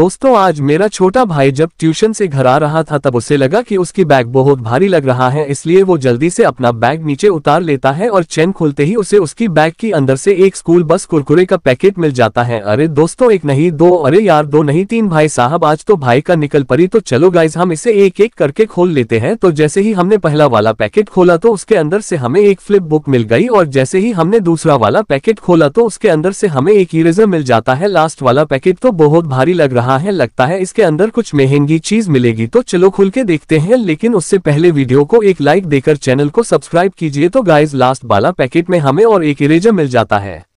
दोस्तों आज मेरा छोटा भाई जब ट्यूशन से घर आ रहा था तब उसे लगा कि उसकी बैग बहुत भारी लग रहा है इसलिए वो जल्दी से अपना बैग नीचे उतार लेता है और चैन खोलते ही उसे उसकी बैग के अंदर से एक स्कूल बस कुरकुरे का पैकेट मिल जाता है अरे दोस्तों एक नहीं दो अरे यार दो नहीं तीन भाई साहब आज तो भाई का निकल पड़ी तो चलो गाइज हम इसे एक एक करके खोल लेते हैं तो जैसे ही हमने पहला वाला पैकेट खोला तो उसके अंदर से हमें एक फ्लिप बुक मिल गई और जैसे ही हमने दूसरा वाला पैकेट खोला तो उसके अंदर से हमें एक इरेजर मिल जाता है लास्ट वाला पैकेट तो बहुत भारी लग रहा रहा है लगता है इसके अंदर कुछ महंगी चीज मिलेगी तो चलो खुल के देखते हैं लेकिन उससे पहले वीडियो को एक लाइक देकर चैनल को सब्सक्राइब कीजिए तो गाइज लास्ट वाला पैकेट में हमें और एक इरेजर मिल जाता है